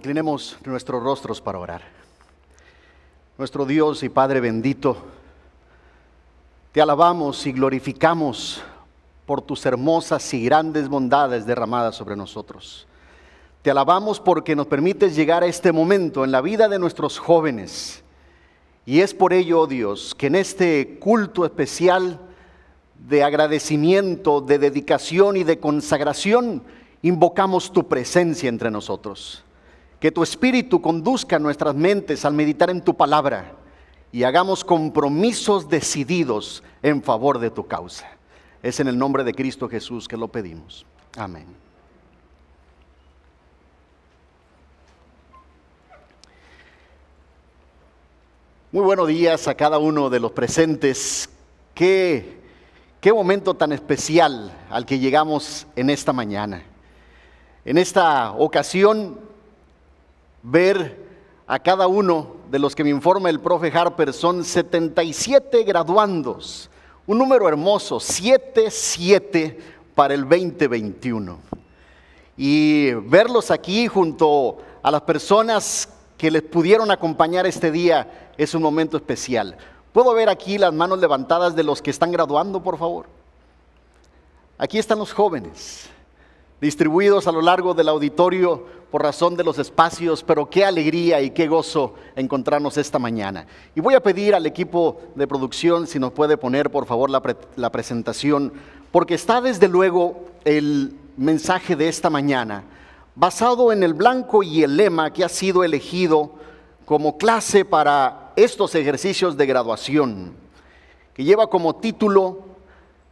Inclinemos nuestros rostros para orar. Nuestro Dios y Padre bendito, te alabamos y glorificamos por tus hermosas y grandes bondades derramadas sobre nosotros. Te alabamos porque nos permites llegar a este momento en la vida de nuestros jóvenes. Y es por ello, oh Dios, que en este culto especial de agradecimiento, de dedicación y de consagración, invocamos tu presencia entre nosotros. Que tu espíritu conduzca nuestras mentes al meditar en tu palabra y hagamos compromisos decididos en favor de tu causa. Es en el nombre de Cristo Jesús que lo pedimos. Amén. Muy buenos días a cada uno de los presentes. Qué, qué momento tan especial al que llegamos en esta mañana. En esta ocasión ver a cada uno de los que me informa el profe Harper, son 77 graduandos, un número hermoso, 77 para el 2021. Y verlos aquí junto a las personas que les pudieron acompañar este día es un momento especial. ¿Puedo ver aquí las manos levantadas de los que están graduando, por favor? Aquí están los jóvenes, distribuidos a lo largo del auditorio por razón de los espacios, pero qué alegría y qué gozo encontrarnos esta mañana. Y voy a pedir al equipo de producción si nos puede poner por favor la, presentación, porque está desde luego el mensaje de esta mañana, basado en el blanco y el lema que ha sido elegido como clase para estos ejercicios de graduación, que lleva como título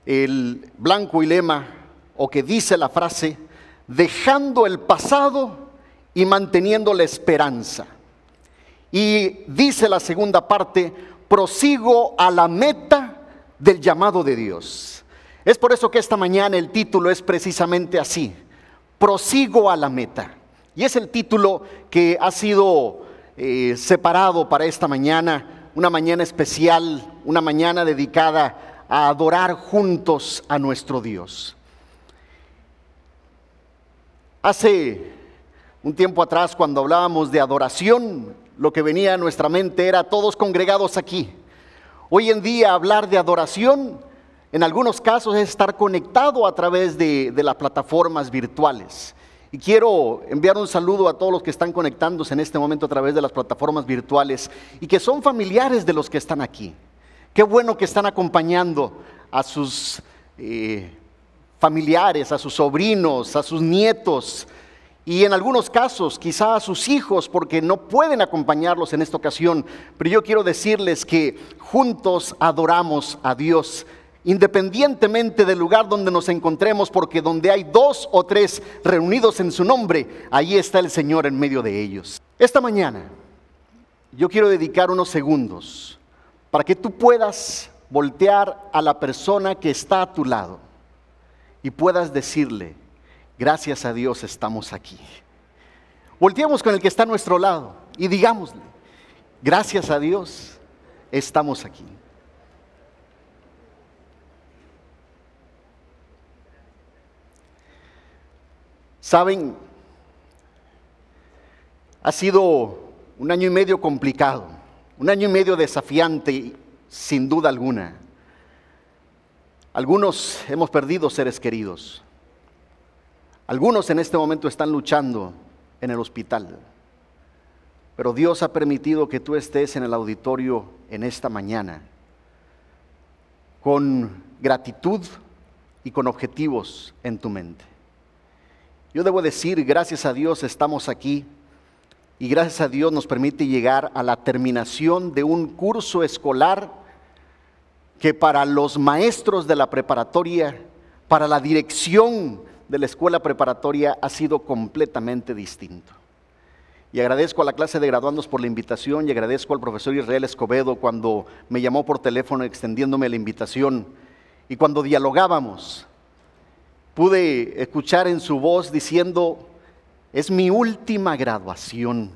el blanco y lema, o que dice la frase, dejando el pasado y manteniendo la esperanza. Y dice la segunda parte, prosigo a la meta del llamado de Dios. Es por eso que esta mañana el título es precisamente así, prosigo a la meta. Y es el título que ha sido eh, separado para esta mañana, una mañana especial, una mañana dedicada a adorar juntos a nuestro Dios. Hace un tiempo atrás, cuando hablábamos de adoración, lo que venía a nuestra mente era todos congregados aquí. Hoy en día hablar de adoración, en algunos casos, es estar conectado a través de, las plataformas virtuales. Y quiero enviar un saludo a todos los que están conectándose en este momento a través de las plataformas virtuales y que son familiares de los que están aquí. Qué bueno que están acompañando a sus eh, familiares, a sus sobrinos, a sus nietos, y en algunos casos quizá a sus hijos porque no pueden acompañarlos en esta ocasión. Pero yo quiero decirles que juntos adoramos a Dios independientemente del lugar donde nos encontremos, porque donde hay dos o tres reunidos en su nombre, ahí está el Señor en medio de ellos. Esta mañana yo quiero dedicar unos segundos para que tú puedas voltear a la persona que está a tu lado y puedas decirle, gracias a Dios estamos aquí. Volteamos con el que está a nuestro lado y digámosle, gracias a Dios estamos aquí. Saben, ha sido un año y medio complicado, un año y medio desafiante, sin duda alguna. Algunos hemos perdido seres queridos. Algunos en este momento están luchando en el hospital, pero Dios ha permitido que tú estés en el auditorio en esta mañana con gratitud y con objetivos en tu mente. Yo debo decir, gracias a Dios estamos aquí y gracias a Dios nos permite llegar a la terminación de un curso escolar que para los maestros de la preparatoria, para la dirección de la escuela preparatoria ha sido completamente distinto. Y agradezco a la clase de graduandos por la invitación y agradezco al profesor Israel Escobedo cuando me llamó por teléfono extendiéndome la invitación. Y cuando dialogábamos, pude escuchar en su voz diciendo, es mi última graduación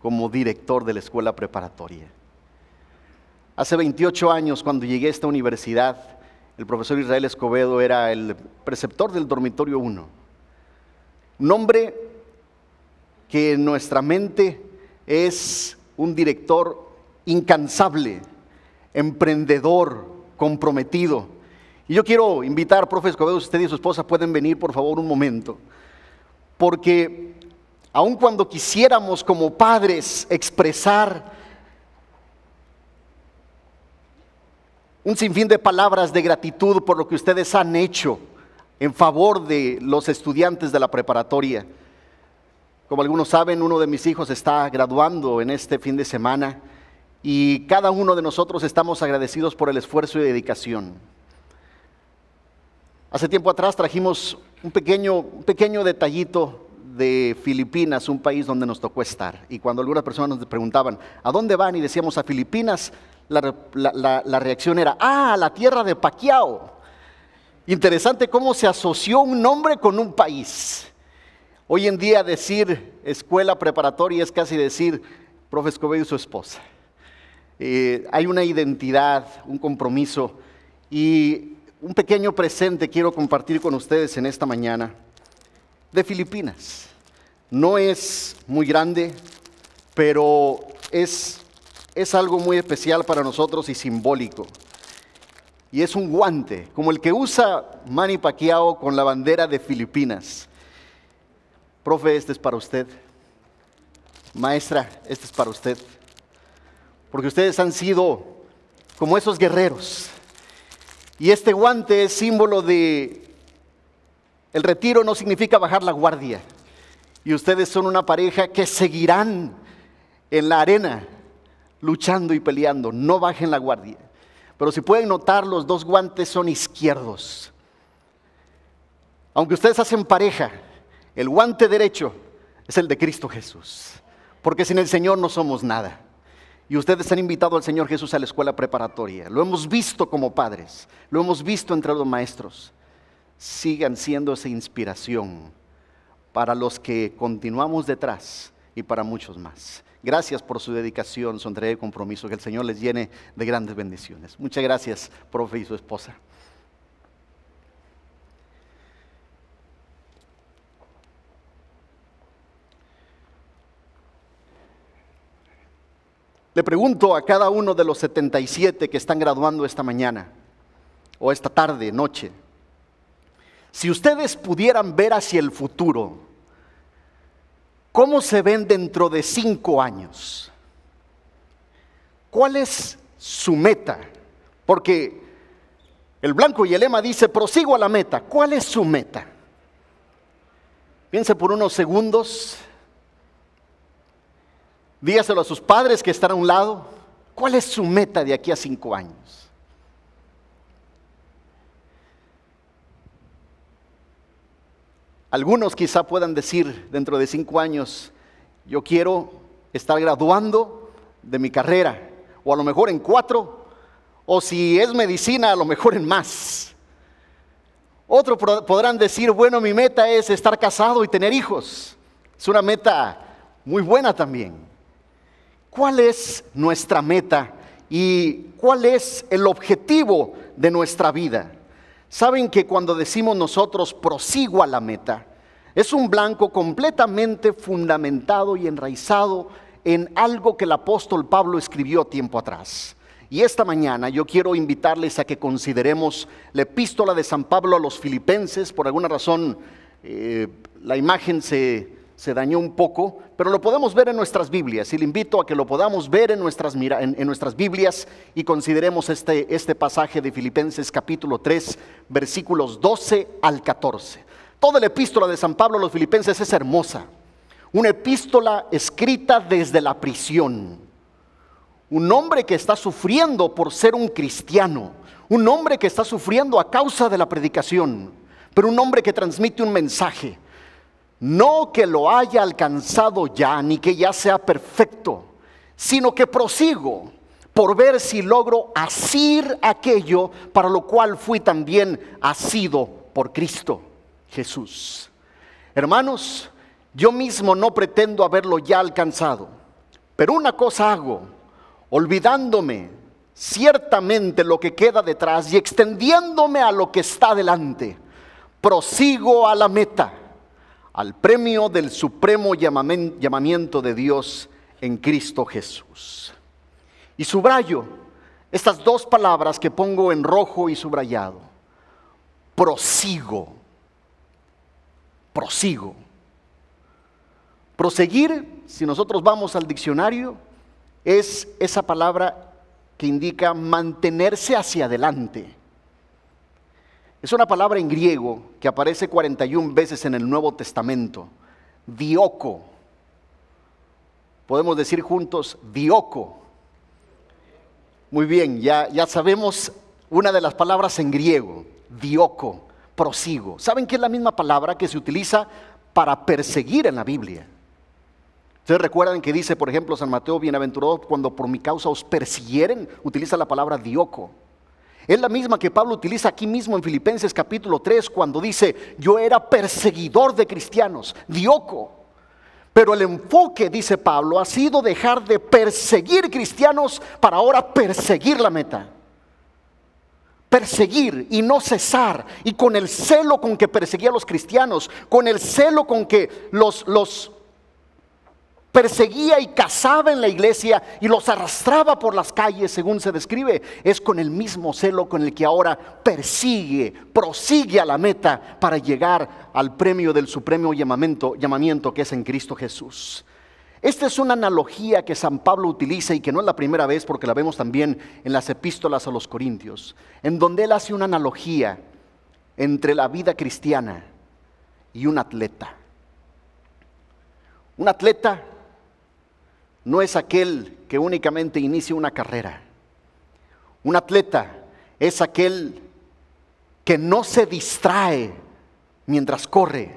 como director de la escuela preparatoria. Hace 28 años, cuando llegué a esta universidad, el profesor Israel Escobedo era el preceptor del dormitorio 1. Nombre que en nuestra mente es un director incansable, emprendedor, comprometido. Y yo quiero invitar, profe Escobedo, usted y su esposa pueden venir, por favor, un momento. Porque aun cuando quisiéramos como padres expresar un sinfín de palabras de gratitud por lo que ustedes han hecho en favor de los estudiantes de la preparatoria. Como algunos saben, uno de mis hijos está graduando en este fin de semana y cada uno de nosotros estamos agradecidos por el esfuerzo y dedicación. Hace tiempo atrás trajimos un pequeño, pequeño detallito de Filipinas, un país donde nos tocó estar. Y cuando algunas personas nos preguntaban, ¿a dónde van? Y decíamos a Filipinas, la, reacción era, ah, la tierra de Paquiao. Interesante cómo se asoció un nombre con un país. Hoy en día decir escuela preparatoria es casi decir profe Escobedo y su esposa. Eh, hay una identidad, un compromiso y un pequeño presente quiero compartir con ustedes en esta mañana de Filipinas. No es muy grande, pero es es algo muy especial para nosotros y simbólico. Y es un guante, como el que usa Manny Pacquiao con la bandera de Filipinas. Profe, este es para usted. Maestra, este es para usted. Porque ustedes han sido como esos guerreros. Y este guante es símbolo de el retiro no significa bajar la guardia. Y ustedes son una pareja que seguirán en la arena luchando y peleando, no bajen la guardia. Pero si pueden notar, los dos guantes son izquierdos. Aunque ustedes hacen pareja, el guante derecho es el de Cristo Jesús, porque sin el Señor no somos nada. Y ustedes han invitado al Señor Jesús a la escuela preparatoria. Lo hemos visto como padres, lo hemos visto entre los maestros. Sigan siendo esa inspiración para los que continuamos detrás y para muchos más. Gracias por su dedicación, su entrega y compromiso. Que el Señor les llene de grandes bendiciones. Muchas gracias, profe y su esposa. Le pregunto a cada uno de los 77 que están graduando esta mañana o esta tarde, noche, si ustedes pudieran ver hacia el futuro, ¿Cómo se ven dentro de cinco años? ¿Cuál es su meta? Porque el blanco y el lema dice, prosigo a la meta. ¿Cuál es su meta? Piense por unos segundos. Dígaselo a sus padres que están a un lado. ¿Cuál es su meta de aquí a cinco años? Algunos quizá puedan decir dentro de cinco años, yo quiero estar graduando de mi carrera, o a lo mejor en cuatro, o si es medicina, a lo mejor en más. Otros podrán decir, bueno, mi meta es estar casado y tener hijos. Es una meta muy buena también. ¿Cuál es nuestra meta y cuál es el objetivo de nuestra vida? Saben que cuando decimos nosotros prosigo a la meta, es un blanco completamente fundamentado y enraizado en algo que el apóstol Pablo escribió tiempo atrás. Y esta mañana yo quiero invitarles a que consideremos la epístola de San Pablo a los filipenses. Por alguna razón eh, la imagen se, se dañó un poco, pero lo podemos ver en nuestras Biblias y le invito a que lo podamos ver en nuestras, en nuestras Biblias y consideremos este, este pasaje de Filipenses capítulo 3, versículos 12 al 14. Toda la epístola de San Pablo a los Filipenses es hermosa, una epístola escrita desde la prisión, un hombre que está sufriendo por ser un cristiano, un hombre que está sufriendo a causa de la predicación, pero un hombre que transmite un mensaje no que lo haya alcanzado ya, ni que ya sea perfecto, sino que prosigo por ver si logro asir aquello para lo cual fui también asido por Cristo Jesús. Hermanos, yo mismo no pretendo haberlo ya alcanzado, pero una cosa hago, olvidándome ciertamente lo que queda detrás y extendiéndome a lo que está delante, prosigo a la meta al premio del supremo llamamiento de Dios en Cristo Jesús. Y subrayo estas dos palabras que pongo en rojo y subrayado. Prosigo. Prosigo. Proseguir, si nosotros vamos al diccionario, es esa palabra que indica mantenerse hacia adelante es una palabra en griego que aparece 41 veces en el Nuevo Testamento. Dioco. Podemos decir juntos, dioco. Muy bien, ya, ya sabemos una de las palabras en griego, dioco, prosigo. ¿Saben que es la misma palabra que se utiliza para perseguir en la Biblia? Ustedes recuerdan que dice, por ejemplo, San Mateo, bienaventurado, cuando por mi causa os persiguieren, utiliza la palabra dioco. Es la misma que Pablo utiliza aquí mismo en Filipenses capítulo 3 cuando dice, yo era perseguidor de cristianos, dioco. Pero el enfoque, dice Pablo, ha sido dejar de perseguir cristianos para ahora perseguir la meta. Perseguir y no cesar. Y con el celo con que perseguía a los cristianos, con el celo con que los, los perseguía y cazaba en la iglesia y los arrastraba por las calles, según se describe, es con el mismo celo con el que ahora persigue, prosigue a la meta para llegar al premio del supremo llamamiento, llamamiento que es en Cristo Jesús. Esta es una analogía que San Pablo utiliza y que no es la primera vez porque la vemos también en las epístolas a los Corintios, en donde él hace una analogía entre la vida cristiana y un atleta. Un atleta no es aquel que únicamente inicia una carrera. Un atleta es aquel que no se distrae mientras corre,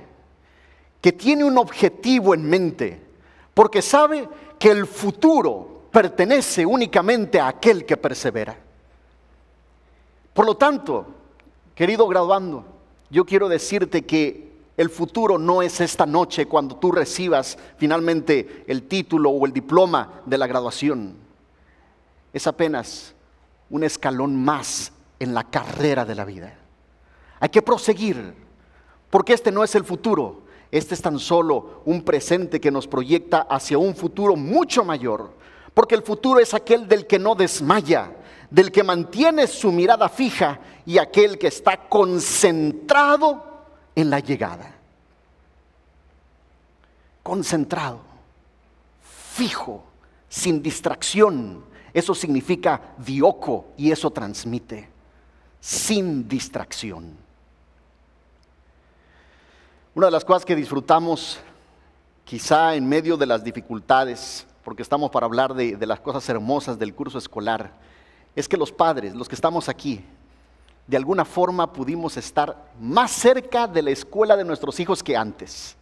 que tiene un objetivo en mente, porque sabe que el futuro pertenece únicamente a aquel que persevera. Por lo tanto, querido graduando, yo quiero decirte que el futuro no es esta noche cuando tú recibas finalmente el título o el diploma de la graduación. Es apenas un escalón más en la carrera de la vida. Hay que proseguir, porque este no es el futuro, este es tan solo un presente que nos proyecta hacia un futuro mucho mayor, porque el futuro es aquel del que no desmaya, del que mantiene su mirada fija y aquel que está concentrado en la llegada. Concentrado, fijo, sin distracción. Eso significa dioco y eso transmite. Sin distracción. Una de las cosas que disfrutamos quizá en medio de las dificultades, porque estamos para hablar de, de las cosas hermosas del curso escolar, es que los padres, los que estamos aquí, de alguna forma pudimos estar más cerca de la escuela de nuestros hijos que antes.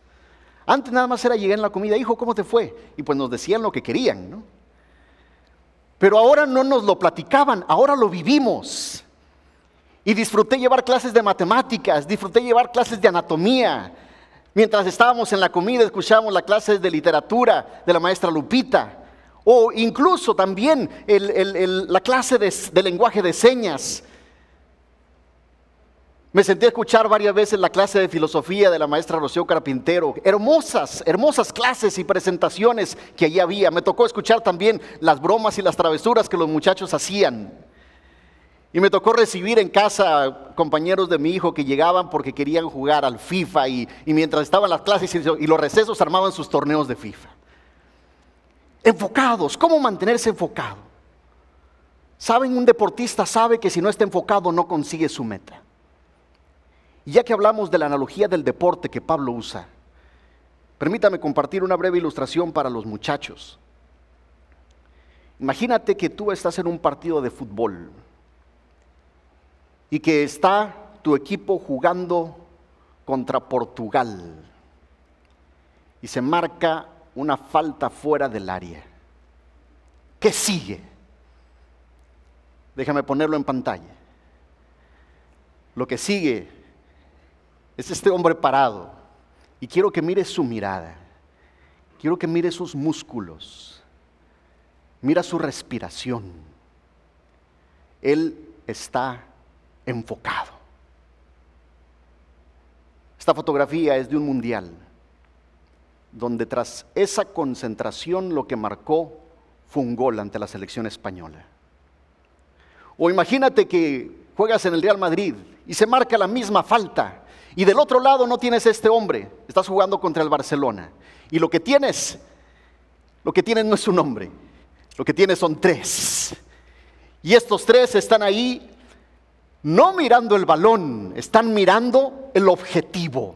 Antes nada más era llegar en la comida, hijo, ¿cómo te fue? Y pues nos decían lo que querían, ¿no? Pero ahora no nos lo platicaban, ahora lo vivimos. Y disfruté llevar clases de matemáticas, disfruté llevar clases de anatomía. Mientras estábamos en la comida escuchábamos las clases de literatura de la maestra Lupita. O incluso también la clase de lenguaje de señas me sentí a escuchar varias veces la clase de filosofía de la maestra Rocío Carpintero. Hermosas, hermosas clases y presentaciones que allí había. Me tocó escuchar también las bromas y las travesuras que los muchachos hacían. Y me tocó recibir en casa compañeros de mi hijo que llegaban porque querían jugar al FIFA y, y mientras estaban las clases y los recesos armaban sus torneos de FIFA. Enfocados, ¿cómo mantenerse enfocado? Saben, un deportista sabe que si no está enfocado no consigue su meta. Y ya que hablamos de la analogía del deporte que Pablo usa, permítame compartir una breve ilustración para los muchachos. Imagínate que tú estás en un partido de fútbol y que está tu equipo jugando contra Portugal y se marca una falta fuera del área. ¿Qué sigue? Déjame ponerlo en pantalla. Lo que sigue es este hombre parado. Y quiero que mire su mirada. Quiero que mire sus músculos. Mira su respiración. Él está enfocado. Esta fotografía es de un mundial, donde tras esa concentración lo que marcó fue un gol ante la selección española. O imagínate que juegas en el Real Madrid y se marca la misma falta y del otro lado no tienes este hombre, estás jugando contra el Barcelona. Y lo que tienes, lo que tienes no es un hombre, lo que tienes son tres. Y estos tres están ahí no mirando el balón, están mirando el objetivo.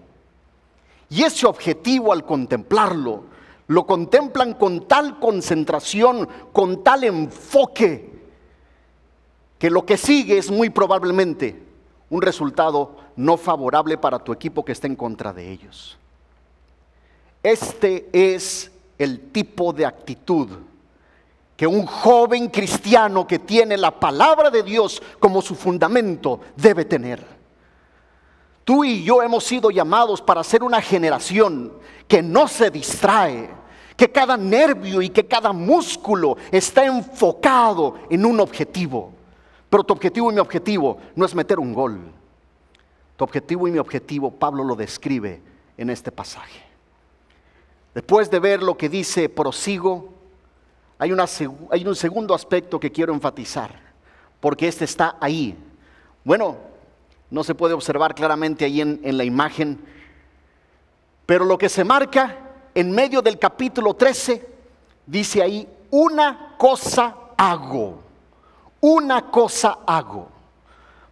Y ese objetivo al contemplarlo, lo contemplan con tal concentración, con tal enfoque, que lo que sigue es muy probablemente un resultado no favorable para tu equipo que está en contra de ellos. Este es el tipo de actitud que un joven cristiano que tiene la palabra de Dios como su fundamento debe tener. Tú y yo hemos sido llamados para ser una generación que no se distrae, que cada nervio y que cada músculo está enfocado en un objetivo. Pero tu objetivo y mi objetivo no es meter un gol. Tu objetivo y mi objetivo, Pablo lo describe en este pasaje. Después de ver lo que dice prosigo, hay, un segundo aspecto que quiero enfatizar, porque este está ahí. Bueno, no se puede observar claramente ahí en la imagen, pero lo que se marca en medio del capítulo 13, dice ahí, una cosa hago, una cosa hago.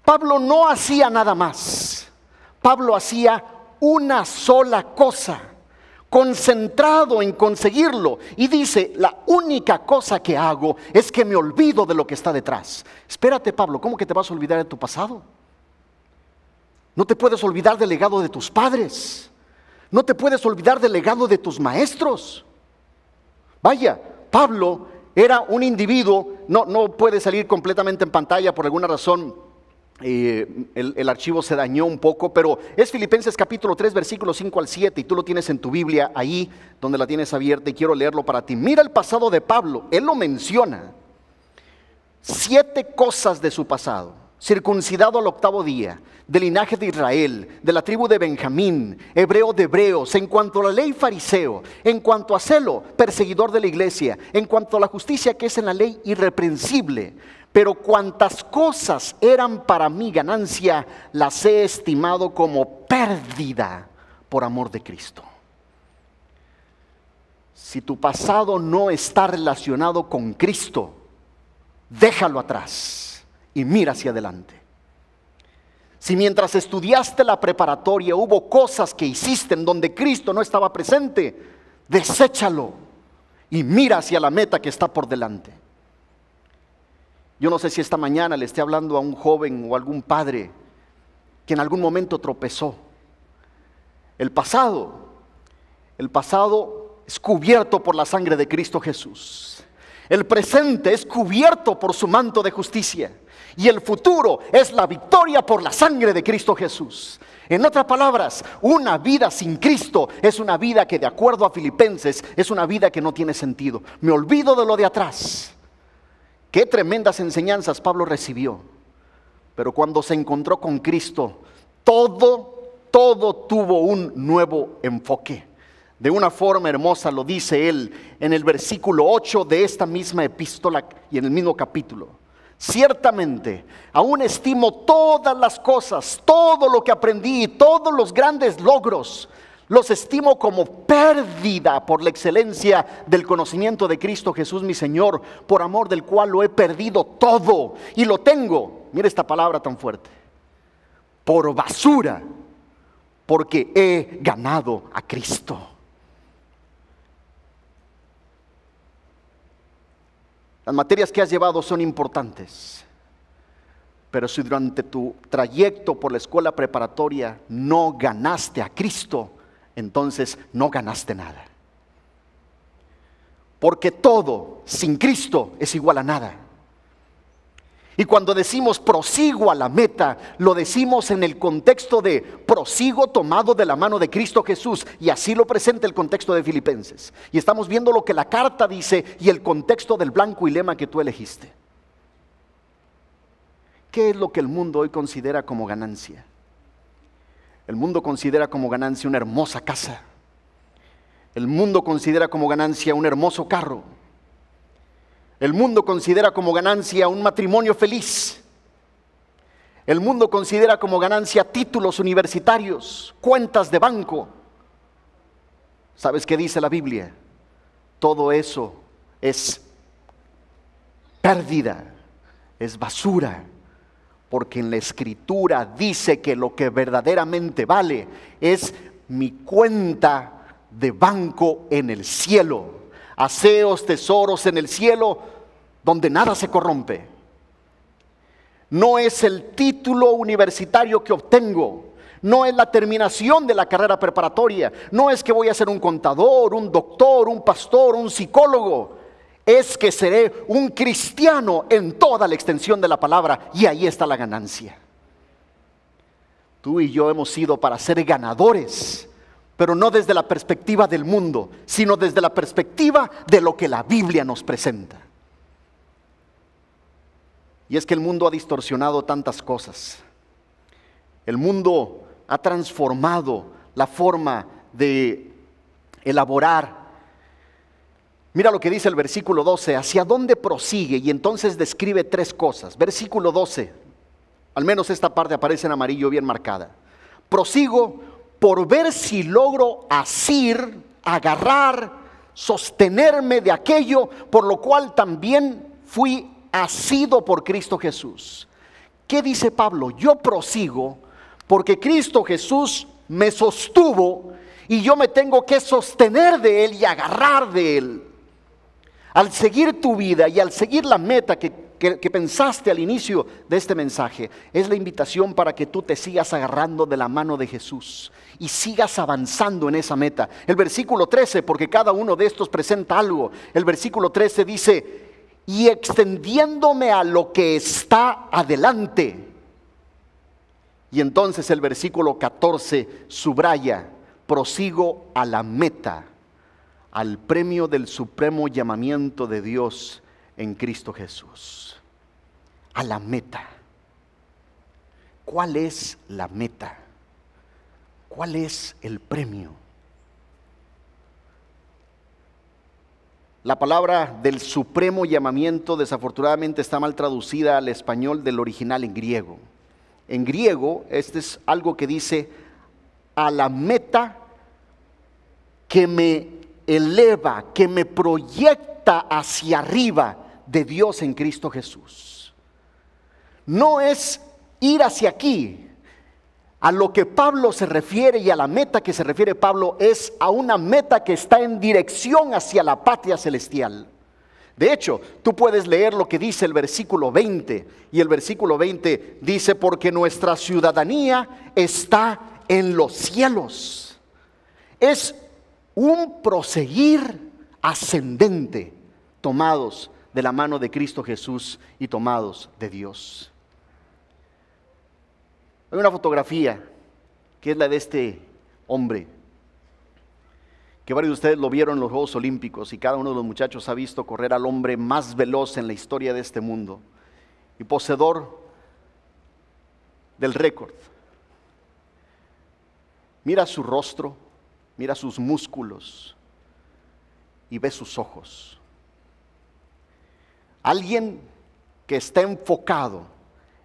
Pablo no hacía nada más. Pablo hacía una sola cosa, concentrado en conseguirlo. Y dice, la única cosa que hago es que me olvido de lo que está detrás. Espérate, Pablo, ¿cómo que te vas a olvidar de tu pasado? No te puedes olvidar del legado de tus padres. No te puedes olvidar del legado de tus maestros. Vaya, Pablo era un individuo, no, no puede salir completamente en pantalla por alguna razón el, el, archivo se dañó un poco, pero es Filipenses capítulo 3, versículos 5 al 7, y tú lo tienes en tu Biblia ahí donde la tienes abierta y quiero leerlo para ti. Mira el pasado de Pablo, él lo menciona. Siete cosas de su pasado. Circuncidado al octavo día, del linaje de Israel, de la tribu de Benjamín, hebreo de hebreos, en cuanto a la ley fariseo, en cuanto a celo, perseguidor de la iglesia, en cuanto a la justicia que es en la ley irreprensible, pero cuantas cosas eran para mi ganancia, las he estimado como pérdida por amor de Cristo. Si tu pasado no está relacionado con Cristo, déjalo atrás y mira hacia adelante. Si mientras estudiaste la preparatoria hubo cosas que hiciste en donde Cristo no estaba presente, deséchalo y mira hacia la meta que está por delante. Yo no sé si esta mañana le esté hablando a un joven o algún padre que en algún momento tropezó. El pasado, el pasado es cubierto por la sangre de Cristo Jesús. El presente es cubierto por su manto de justicia. Y el futuro es la victoria por la sangre de Cristo Jesús. En otras palabras, una vida sin Cristo es una vida que de acuerdo a Filipenses es una vida que no tiene sentido. Me olvido de lo de atrás Qué tremendas enseñanzas Pablo recibió. Pero cuando se encontró con Cristo, todo, todo tuvo un nuevo enfoque. De una forma hermosa lo dice él en el versículo 8 de esta misma epístola y en el mismo capítulo. Ciertamente, aún estimo todas las cosas, todo lo que aprendí, y todos los grandes logros los estimo como pérdida por la excelencia del conocimiento de Cristo Jesús mi Señor, por amor del cual lo he perdido todo y lo tengo, Mira esta palabra tan fuerte, por basura, porque he ganado a Cristo. Las materias que has llevado son importantes, pero si durante tu trayecto por la escuela preparatoria no ganaste a Cristo, entonces no ganaste nada. Porque todo sin Cristo es igual a nada. Y cuando decimos prosigo a la meta, lo decimos en el contexto de prosigo tomado de la mano de Cristo Jesús. Y así lo presenta el contexto de Filipenses. Y estamos viendo lo que la carta dice y el contexto del blanco y lema que tú elegiste. ¿Qué es lo que el mundo hoy considera como ganancia? El mundo considera como ganancia una hermosa casa. El mundo considera como ganancia un hermoso carro. El mundo considera como ganancia un matrimonio feliz. El mundo considera como ganancia títulos universitarios, cuentas de banco. ¿Sabes qué dice la Biblia? Todo eso es pérdida, es basura, porque en la escritura dice que lo que verdaderamente vale es mi cuenta de banco en el cielo. Aseos, tesoros en el cielo, donde nada se corrompe. No es el título universitario que obtengo, no es la terminación de la carrera preparatoria, no es que voy a ser un contador, un doctor, un pastor, un psicólogo es que seré un cristiano en toda la extensión de la palabra. Y ahí está la ganancia. Tú y yo hemos sido para ser ganadores, pero no desde la perspectiva del mundo, sino desde la perspectiva de lo que la Biblia nos presenta. Y es que el mundo ha distorsionado tantas cosas. El mundo ha transformado la forma de elaborar Mira lo que dice el versículo 12, hacia dónde prosigue y entonces describe tres cosas. Versículo 12, al menos esta parte aparece en amarillo bien marcada. Prosigo por ver si logro asir, agarrar, sostenerme de aquello por lo cual también fui asido por Cristo Jesús. ¿Qué dice Pablo? Yo prosigo porque Cristo Jesús me sostuvo y yo me tengo que sostener de Él y agarrar de Él al seguir tu vida y al seguir la meta que, pensaste al inicio de este mensaje, es la invitación para que tú te sigas agarrando de la mano de Jesús y sigas avanzando en esa meta. El versículo 13, porque cada uno de estos presenta algo, el versículo 13 dice, y extendiéndome a lo que está adelante. Y entonces el versículo 14 subraya, prosigo a la meta al premio del supremo llamamiento de Dios en Cristo Jesús, a la meta. ¿Cuál es la meta? ¿Cuál es el premio? La palabra del supremo llamamiento desafortunadamente está mal traducida al español del original en griego. En griego, este es algo que dice a la meta que me eleva, que me proyecta hacia arriba de Dios en Cristo Jesús. No es ir hacia aquí. A lo que Pablo se refiere y a la meta que se refiere Pablo es a una meta que está en dirección hacia la patria celestial. De hecho, tú puedes leer lo que dice el versículo 20 y el versículo 20 dice, porque nuestra ciudadanía está en los cielos. Es un proseguir ascendente tomados de la mano de Cristo Jesús y tomados de Dios. Hay una fotografía que es la de este hombre, que varios de ustedes lo vieron en los Juegos Olímpicos y cada uno de los muchachos ha visto correr al hombre más veloz en la historia de este mundo y poseedor del récord. Mira su rostro, mira sus músculos y ve sus ojos. Alguien que está enfocado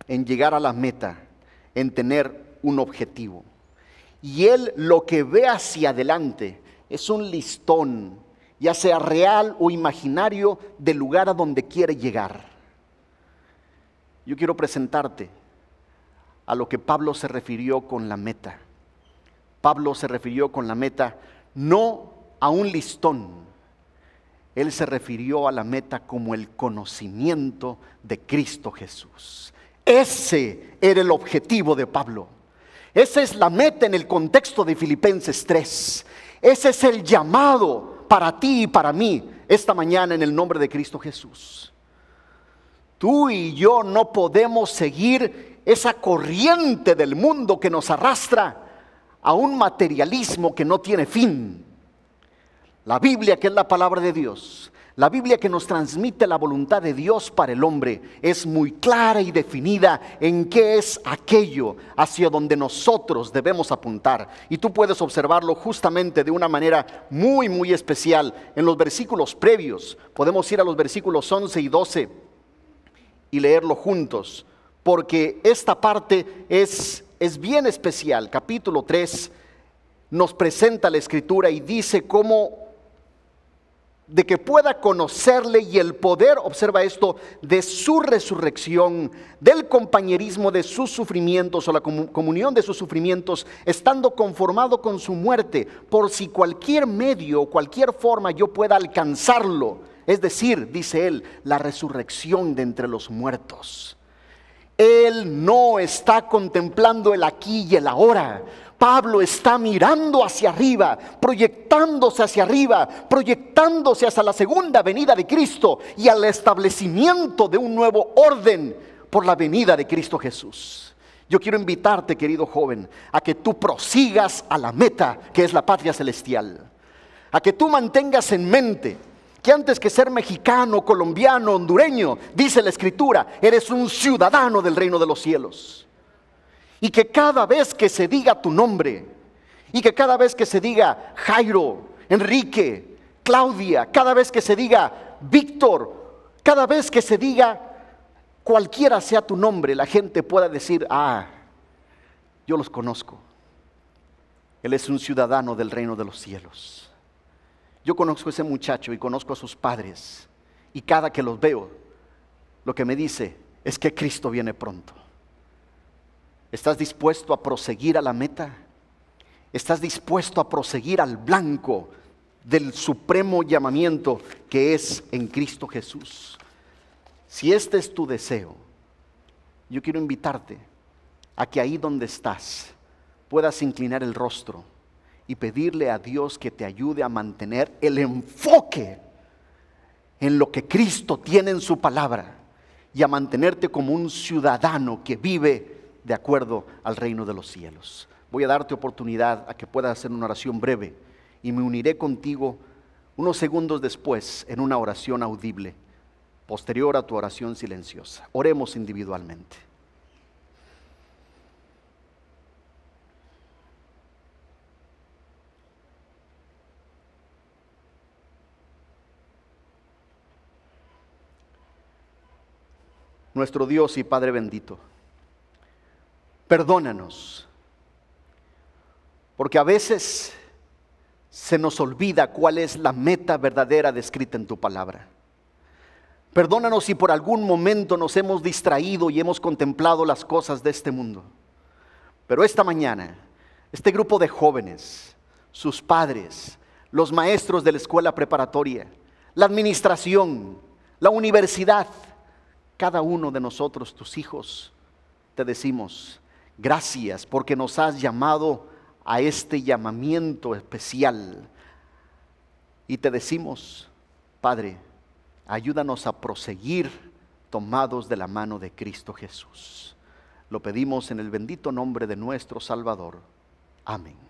en llegar a la meta, en tener un objetivo. Y él lo que ve hacia adelante es un listón, ya sea real o imaginario, del lugar a donde quiere llegar. Yo quiero presentarte a lo que Pablo se refirió con la meta. Pablo se refirió con la meta no a un listón, él se refirió a la meta como el conocimiento de Cristo Jesús. Ese era el objetivo de Pablo. Esa es la meta en el contexto de Filipenses 3. Ese es el llamado para ti y para mí esta mañana en el nombre de Cristo Jesús. Tú y yo no podemos seguir esa corriente del mundo que nos arrastra a un materialismo que no tiene fin. La Biblia, que es la palabra de Dios, la Biblia que nos transmite la voluntad de Dios para el hombre, es muy clara y definida en qué es aquello hacia donde nosotros debemos apuntar. Y tú puedes observarlo justamente de una manera muy, muy especial en los versículos previos. Podemos ir a los versículos 11 y 12 y leerlo juntos, porque esta parte es es bien especial. Capítulo 3 nos presenta la escritura y dice cómo de que pueda conocerle y el poder, observa esto, de su resurrección, del compañerismo de sus sufrimientos o la comunión de sus sufrimientos, estando conformado con su muerte, por si cualquier medio o cualquier forma yo pueda alcanzarlo. Es decir, dice él, la resurrección de entre los muertos. Él no está contemplando el aquí y el ahora. Pablo está mirando hacia arriba, proyectándose hacia arriba, proyectándose hacia la segunda venida de Cristo y al establecimiento de un nuevo orden por la venida de Cristo Jesús. Yo quiero invitarte, querido joven, a que tú prosigas a la meta que es la patria celestial, a que tú mantengas en mente que antes que ser mexicano, colombiano, hondureño, dice la escritura, eres un ciudadano del reino de los cielos. Y que cada vez que se diga tu nombre, y que cada vez que se diga Jairo, Enrique, Claudia, cada vez que se diga Víctor, cada vez que se diga cualquiera sea tu nombre, la gente pueda decir, ah, yo los conozco. Él es un ciudadano del reino de los cielos. Yo conozco a ese muchacho y conozco a sus padres. Y cada que los veo, lo que me dice es que Cristo viene pronto. ¿Estás dispuesto a proseguir a la meta? ¿Estás dispuesto a proseguir al blanco del supremo llamamiento que es en Cristo Jesús? Si este es tu deseo, yo quiero invitarte a que ahí donde estás puedas inclinar el rostro y pedirle a Dios que te ayude a mantener el enfoque en lo que Cristo tiene en su palabra y a mantenerte como un ciudadano que vive de acuerdo al reino de los cielos. Voy a darte oportunidad a que puedas hacer una oración breve y me uniré contigo unos segundos después en una oración audible, posterior a tu oración silenciosa. Oremos individualmente. nuestro Dios y Padre bendito. Perdónanos, porque a veces se nos olvida cuál es la meta verdadera descrita en tu palabra. Perdónanos si por algún momento nos hemos distraído y hemos contemplado las cosas de este mundo. Pero esta mañana, este grupo de jóvenes, sus padres, los maestros de la escuela preparatoria, la administración, la universidad, cada uno de nosotros, tus hijos, te decimos, gracias porque nos has llamado a este llamamiento especial. Y te decimos, Padre, ayúdanos a proseguir tomados de la mano de Cristo Jesús. Lo pedimos en el bendito nombre de nuestro Salvador. Amén.